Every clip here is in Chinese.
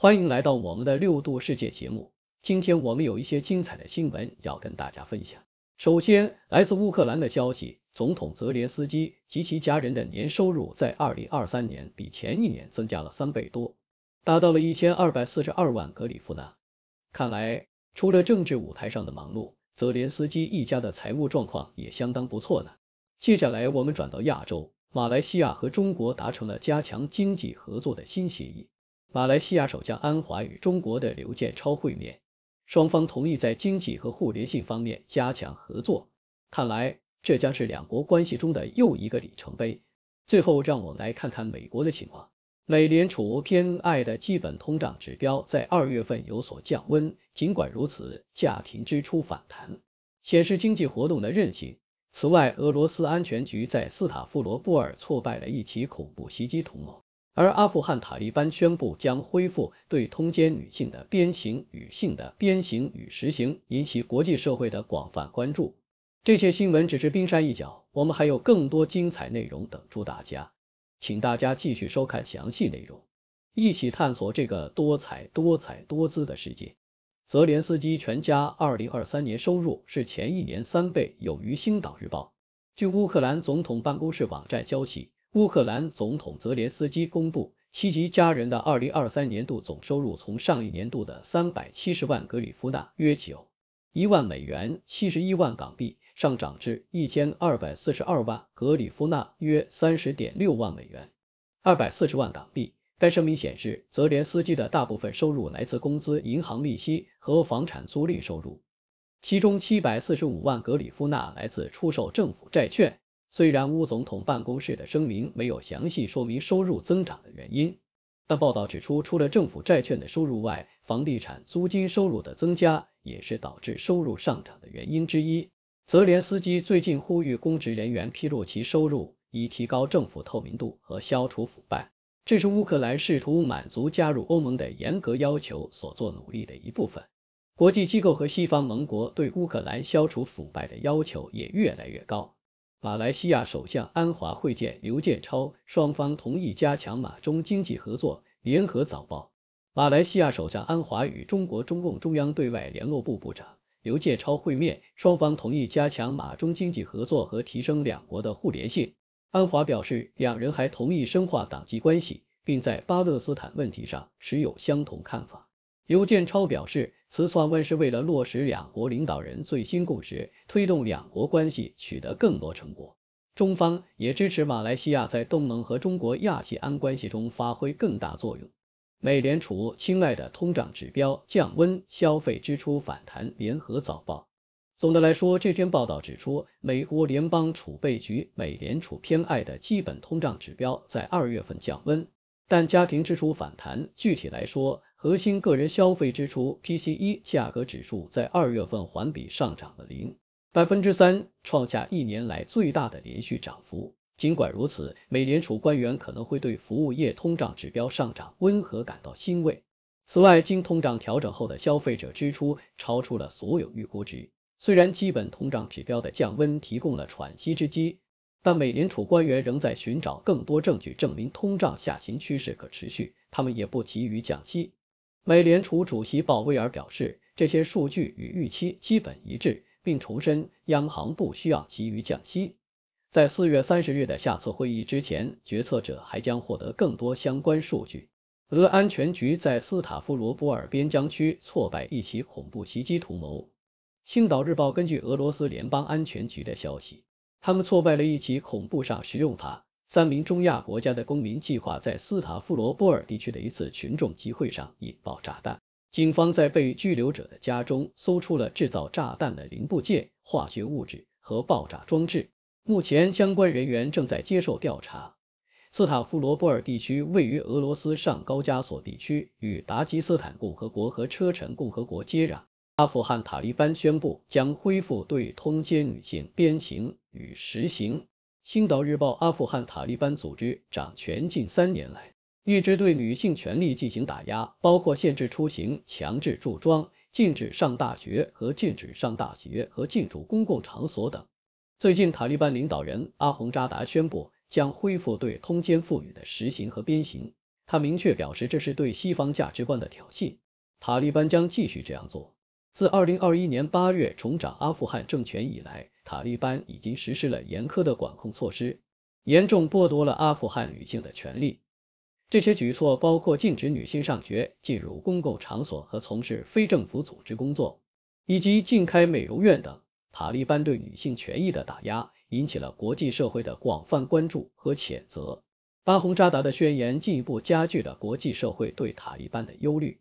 欢迎来到我们的六度世界节目。今天我们有一些精彩的新闻要跟大家分享。首先，来自乌克兰的消息：总统泽连斯基及其家人的年收入在二零二三年比前一年增加了三倍多，达到了一千二百四十二万格里夫纳。看来，除了政治舞台上的忙碌，泽连斯基一家的财务状况也相当不错呢。接下来，我们转到亚洲，马来西亚和中国达成了加强经济合作的新协议。马来西亚首相安华与中国的刘建超会面，双方同意在经济和互联性方面加强合作。看来，这将是两国关系中的又一个里程碑。最后，让我们来看看美国的情况。美联储偏爱的基本通胀指标在二月份有所降温，尽管如此，家庭支出反弹显示经济活动的韧性。此外，俄罗斯安全局在斯塔夫罗波尔挫败了一起恐怖袭击同谋。而阿富汗塔利班宣布将恢复对通奸女性的鞭刑、女性的鞭刑与实行，引起国际社会的广泛关注。这些新闻只是冰山一角，我们还有更多精彩内容等住大家，请大家继续收看详细内容，一起探索这个多彩、多彩、多姿的世界。泽连斯基全家2023年收入是前一年三倍，有于《星岛日报》。据乌克兰总统办公室网站消息。乌克兰总统泽连斯基公布其及家人的2023年度总收入，从上一年度的370万格里夫纳（约9一万美元，71万港币）上涨至1242万格里夫纳（约30.6万美元，240万港币）。该声明显示，泽连斯基的大部分收入来自工资、银行利息和房产租赁收入，其中745万格里夫纳来自出售政府债券。虽然乌总统办公室的声明没有详细说明收入增长的原因，但报道指出，除了政府债券的收入外，房地产租金收入的增加也是导致收入上涨的原因之一。泽连斯基最近呼吁公职人员披露其收入，以提高政府透明度和消除腐败。这是乌克兰试图满足加入欧盟的严格要求所做努力的一部分。国际机构和西方盟国对乌克兰消除腐败的要求也越来越高。马来西亚首相安华会见刘建超，双方同意加强马中经济合作。联合早报：马来西亚首相安华与中国中共中央对外联络部部长刘建超会面，双方同意加强马中经济合作和提升两国的互联性。安华表示，两人还同意深化党际关系，并在巴勒斯坦问题上持有相同看法。刘建超表示，此访问是为了落实两国领导人最新共识，推动两国关系取得更多成果。中方也支持马来西亚在东盟和中国亚细安关系中发挥更大作用。美联储青睐的通胀指标降温，消费支出反弹。联合早报。总的来说，这篇报道指出，美国联邦储备局美联储偏爱的基本通胀指标在二月份降温，但家庭支出反弹。具体来说。核心个人消费支出 （PCE） 价格指数在二月份环比上涨了零百分之三，创下一年来最大的连续涨幅。尽管如此，美联储官员可能会对服务业通胀指标上涨温和感到欣慰。此外，经通胀调整后的消费者支出超出了所有预估值。虽然基本通胀指标的降温提供了喘息之机，但美联储官员仍在寻找更多证据证明通胀下行趋势可持续。他们也不急于降息。美联储主席鲍威尔表示，这些数据与预期基本一致，并重申央行不需要急于降息。在四月三十日的下次会议之前，决策者还将获得更多相关数据。俄安全局在斯塔夫罗波尔边疆区挫败一起恐怖袭击图谋。《星岛日报》根据俄罗斯联邦安全局的消息，他们挫败了一起恐怖上使用弹。三名中亚国家的公民计划在斯塔夫罗波尔地区的一次群众集会上引爆炸弹。警方在被拘留者的家中搜出了制造炸弹的零部件、化学物质和爆炸装置。目前，相关人员正在接受调查。斯塔夫罗波尔地区位于俄罗斯上高加索地区，与达吉斯坦共和国和车臣共和国接壤。阿富汗塔利班宣布将恢复对通奸女性鞭刑与实刑。青岛日报，阿富汗塔利班组织掌权近三年来，一直对女性权利进行打压，包括限制出行、强制着装、禁止上大学和禁止上大学和进入公共场所等。最近，塔利班领导人阿洪扎达宣布将恢复对通奸妇女的实行和鞭刑。他明确表示，这是对西方价值观的挑衅。塔利班将继续这样做。自2021年8月重掌阿富汗政权以来。塔利班已经实施了严苛的管控措施，严重剥夺了阿富汗女性的权利。这些举措包括禁止女性上学、进入公共场所和从事非政府组织工作，以及禁开美容院等。塔利班对女性权益的打压引起了国际社会的广泛关注和谴责。巴洪扎达的宣言进一步加剧了国际社会对塔利班的忧虑，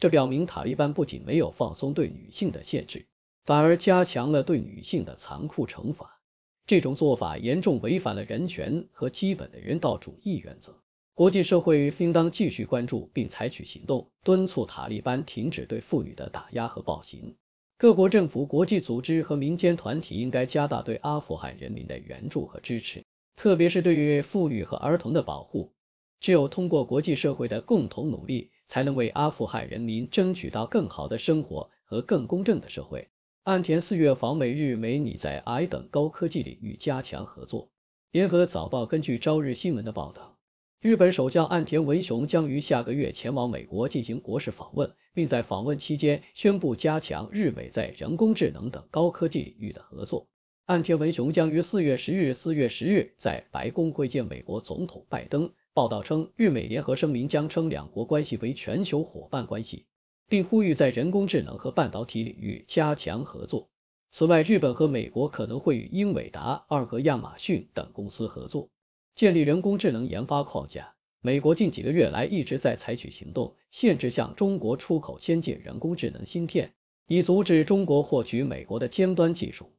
这表明塔利班不仅没有放松对女性的限制。反而加强了对女性的残酷惩罚，这种做法严重违反了人权和基本的人道主义原则。国际社会应当继续关注并采取行动，敦促塔利班停止对妇女的打压和暴行。各国政府、国际组织和民间团体应该加大对阿富汗人民的援助和支持，特别是对于妇女和儿童的保护。只有通过国际社会的共同努力，才能为阿富汗人民争取到更好的生活和更公正的社会。岸田四月访美，日美拟在 i 等高科技领域加强合作。联合早报根据朝日新闻的报道，日本首相岸田文雄将于下个月前往美国进行国事访问，并在访问期间宣布加强日美在人工智能等高科技领域的合作。岸田文雄将于四月十日、四月十日，在白宫会见美国总统拜登。报道称，日美联合声明将称两国关系为全球伙伴关系。并呼吁在人工智能和半导体领域加强合作。此外，日本和美国可能会与英伟达、二和亚马逊等公司合作，建立人工智能研发框架。美国近几个月来一直在采取行动，限制向中国出口先进人工智能芯片，以阻止中国获取美国的尖端技术。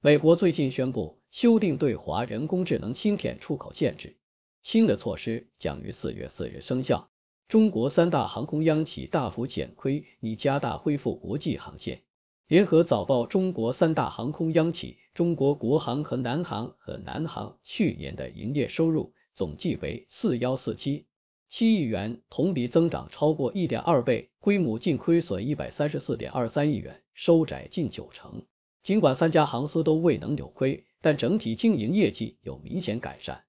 美国最近宣布修订对华人工智能芯片出口限制，新的措施将于四月四日生效。中国三大航空央企大幅减亏，拟加大恢复国际航线。联合早报：中国三大航空央企中国国航和南航和南航去年的营业收入总计为四幺四七七亿元，同比增长超过一点二倍，规模净亏损一百三十四点二三亿元，收窄近九成。尽管三家航司都未能扭亏，但整体经营业绩有明显改善，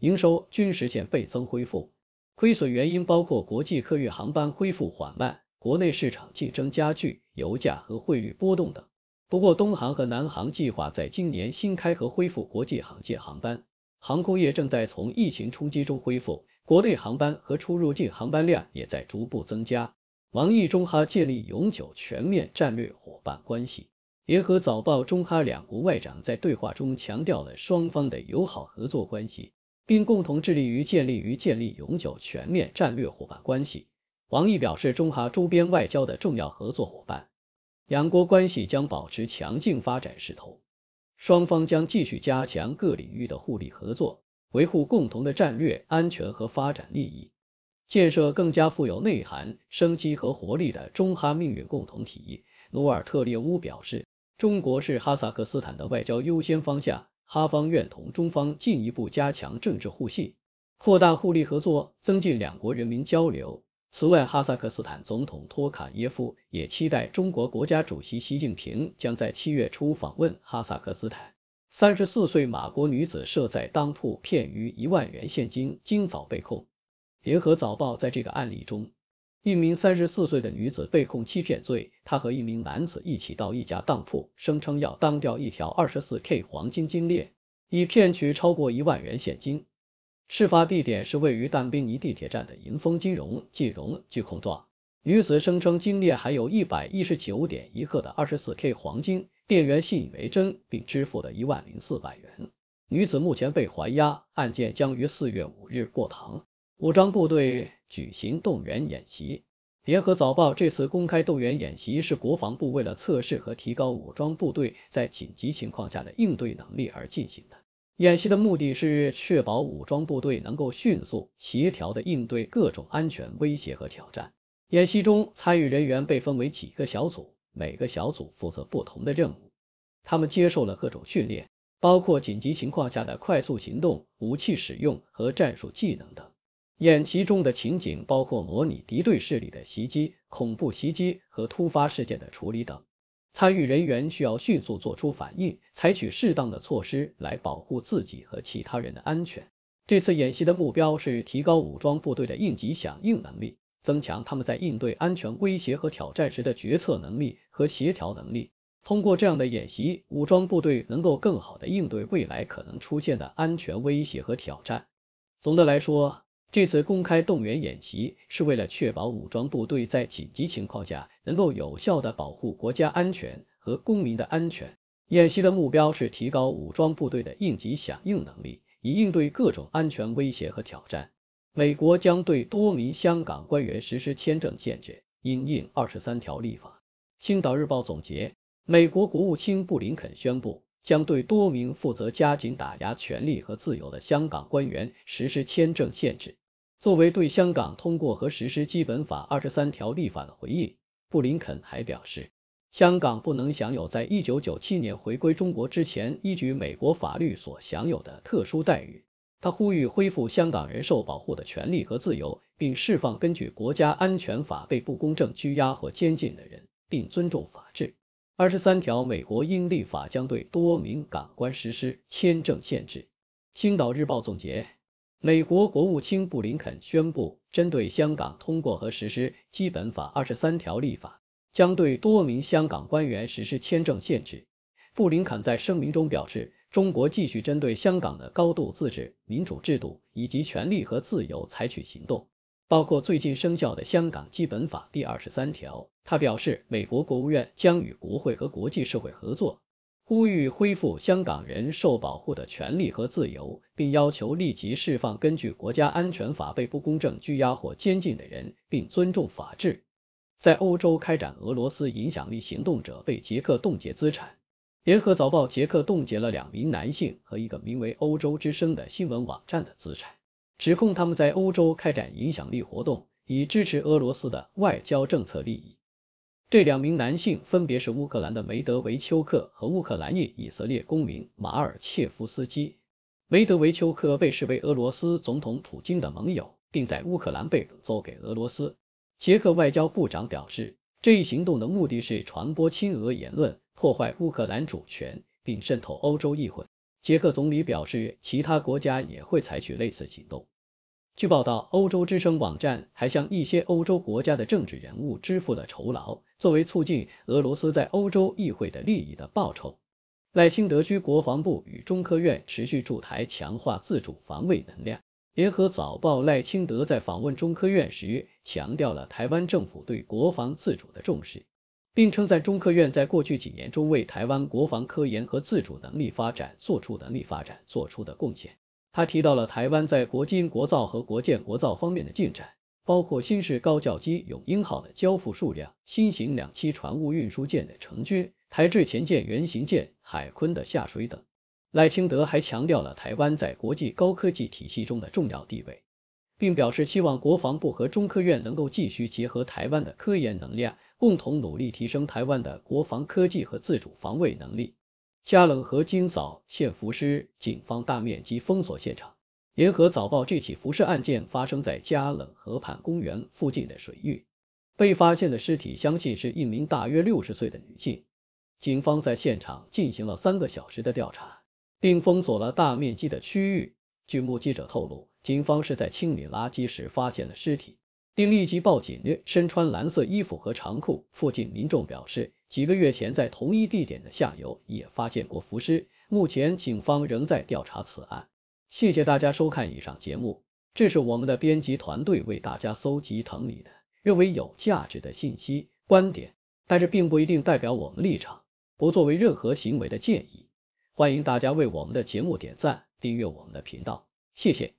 营收均实现倍增恢复。亏损原因包括国际客运航班恢复缓慢、国内市场竞争加剧、油价和汇率波动等。不过，东航和南航计划在今年新开和恢复国际航线航班。航空业正在从疫情冲击中恢复，国内航班和出入境航班量也在逐步增加。王毅中哈建立永久全面战略伙伴关系。联合早报：中哈两国外长在对话中强调了双方的友好合作关系。并共同致力于建立与建立永久全面战略伙伴关系。王毅表示，中哈周边外交的重要合作伙伴，两国关系将保持强劲发展势头，双方将继续加强各领域的互利合作，维护共同的战略安全和发展利益，建设更加富有内涵、生机和活力的中哈命运共同体。努尔特列乌表示，中国是哈萨克斯坦的外交优先方向。哈方愿同中方进一步加强政治互信，扩大互利合作，增进两国人民交流。此外，哈萨克斯坦总统托卡耶夫也期待中国国家主席习近平将在七月初访问哈萨克斯坦。三十四岁马国女子设在当铺骗逾一万元现金，今早被控。联合早报在这个案例中。一名三十四岁的女子被控欺骗罪。她和一名男子一起到一家当铺，声称要当掉一条二十四 K 黄金金链，以骗取超过一万元现金。事发地点是位于但宾尼地铁站的银丰金融金融巨控状，女子声称金链含有一百一十九点一克的二十四 K 黄金，店员信以为真，并支付了一万零四百元。女子目前被还押，案件将于四月五日过堂。武装部队举行动员演习。联合早报这次公开动员演习是国防部为了测试和提高武装部队在紧急情况下的应对能力而进行的。演习的目的是确保武装部队能够迅速、协调地应对各种安全威胁和挑战。演习中，参与人员被分为几个小组，每个小组负责不同的任务。他们接受了各种训练，包括紧急情况下的快速行动、武器使用和战术技能等。演习中的情景包括模拟敌对势力的袭击、恐怖袭击和突发事件的处理等。参与人员需要迅速做出反应，采取适当的措施来保护自己和其他人的安全。这次演习的目标是提高武装部队的应急响应能力，增强他们在应对安全威胁和挑战时的决策能力和协调能力。通过这样的演习，武装部队能够更好地应对未来可能出现的安全威胁和挑战。总的来说。这次公开动员演习是为了确保武装部队在紧急情况下能够有效地保护国家安全和公民的安全。演习的目标是提高武装部队的应急响应能力，以应对各种安全威胁和挑战。美国将对多名香港官员实施签证限制，因应二十三条立法。青岛日报总结：美国国务卿布林肯宣布。将对多名负责加紧打压权利和自由的香港官员实施签证限制，作为对香港通过和实施《基本法》二十三条立法的回应，布林肯还表示，香港不能享有在一九九七年回归中国之前依据美国法律所享有的特殊待遇。他呼吁恢复香港人受保护的权利和自由，并释放根据国家安全法被不公正拘押或监禁的人，并尊重法治。二十三条，美国应立法将对多名港官实施签证限制。青岛日报总结，美国国务卿布林肯宣布，针对香港通过和实施《基本法》二十三条立法，将对多名香港官员实施签证限制。布林肯在声明中表示，中国继续针对香港的高度自治、民主制度以及权利和自由采取行动。包括最近生效的香港基本法第二十三条，他表示，美国国务院将与国会和国际社会合作，呼吁恢复香港人受保护的权利和自由，并要求立即释放根据国家安全法被不公正拘押或监禁的人，并尊重法治。在欧洲开展俄罗斯影响力行动者被捷克冻结资产。联合早报捷克冻结了两名男性和一个名为“欧洲之声”的新闻网站的资产。指控他们在欧洲开展影响力活动，以支持俄罗斯的外交政策利益。这两名男性分别是乌克兰的梅德维丘克和乌克兰裔以色列公民马尔切夫斯基。梅德维丘克被视为俄罗斯总统普京的盟友，并在乌克兰被转售给俄罗斯。捷克外交部长表示，这一行动的目的是传播亲俄言论，破坏乌克兰主权，并渗透欧洲议会。捷克总理表示，其他国家也会采取类似行动。据报道，欧洲之声网站还向一些欧洲国家的政治人物支付了酬劳，作为促进俄罗斯在欧洲议会的利益的报酬。赖清德区国防部与中科院持续驻台，强化自主防卫能量。联合早报，赖清德在访问中科院时，强调了台湾政府对国防自主的重视。并称，在中科院在过去几年中为台湾国防科研和自主能力发展做出能力发展做出的贡献。他提到了台湾在国金国造和国建国造方面的进展，包括新式高教机“永鹰号”的交付数量、新型两栖船坞运输舰的成军、台制前舰原型舰“海鲲”的下水等。赖清德还强调了台湾在国际高科技体系中的重要地位，并表示希望国防部和中科院能够继续结合台湾的科研能量。共同努力提升台湾的国防科技和自主防卫能力。嘉冷河今早现浮尸，警方大面积封锁现场。联合早报，这起浮尸案件发生在嘉冷河畔公园附近的水域，被发现的尸体相信是一名大约六十岁的女性。警方在现场进行了三个小时的调查，并封锁了大面积的区域。据目击者透露，警方是在清理垃圾时发现了尸体。并立即报警。身穿蓝色衣服和长裤，附近民众表示，几个月前在同一地点的下游也发现过浮尸。目前警方仍在调查此案。谢谢大家收看以上节目，这是我们的编辑团队为大家搜集整理的认为有价值的信息、观点，但是并不一定代表我们立场，不作为任何行为的建议。欢迎大家为我们的节目点赞、订阅我们的频道，谢谢。